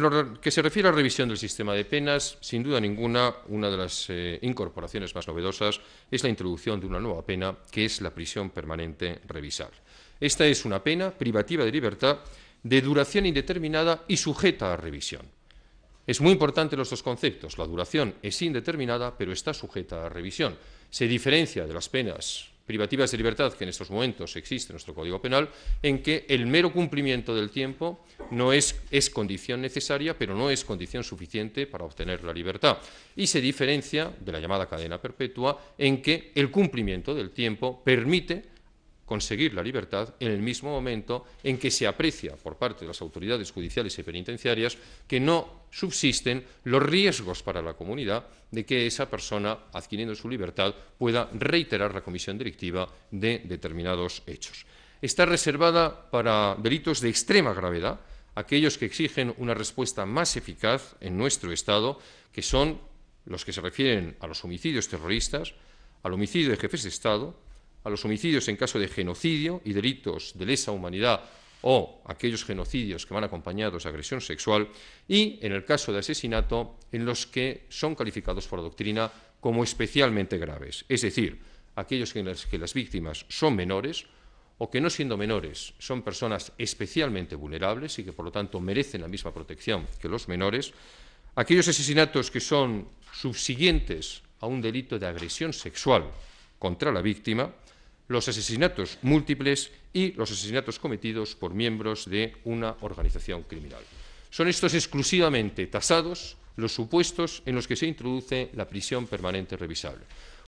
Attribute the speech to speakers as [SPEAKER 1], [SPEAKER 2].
[SPEAKER 1] En lo que se refiere a la revisión del sistema de penas, sin duda ninguna, una de las eh, incorporaciones más novedosas es la introducción de una nueva pena, que es la prisión permanente revisable. Esta es una pena privativa de libertad de duración indeterminada y sujeta a revisión. Es muy importante los dos conceptos. La duración es indeterminada, pero está sujeta a revisión. Se diferencia de las penas privativas de libertad que en estos momentos existe en nuestro Código Penal, en que el mero cumplimiento del tiempo no es, es condición necesaria, pero no es condición suficiente para obtener la libertad. Y se diferencia de la llamada cadena perpetua, en que el cumplimiento del tiempo permite conseguir la libertad en el mismo momento en que se aprecia por parte de las autoridades judiciales y penitenciarias que no subsisten los riesgos para la comunidad de que esa persona, adquiriendo su libertad, pueda reiterar la comisión directiva de determinados hechos. Está reservada para delitos de extrema gravedad, aquellos que exigen una respuesta más eficaz en nuestro Estado, que son los que se refieren a los homicidios terroristas, al homicidio de jefes de Estado, a los homicidios en caso de genocidio y delitos de lesa humanidad o aquellos genocidios que van acompañados de agresión sexual y, en el caso de asesinato, en los que son calificados por la doctrina como especialmente graves, es decir, aquellos en los que las víctimas son menores o que no siendo menores son personas especialmente vulnerables y que por lo tanto merecen la misma protección que los menores, aquellos asesinatos que son subsiguientes a un delito de agresión sexual contra la víctima, los asesinatos múltiples y los asesinatos cometidos por miembros de una organización criminal. Son estos exclusivamente tasados los supuestos en los que se introduce la prisión permanente revisable.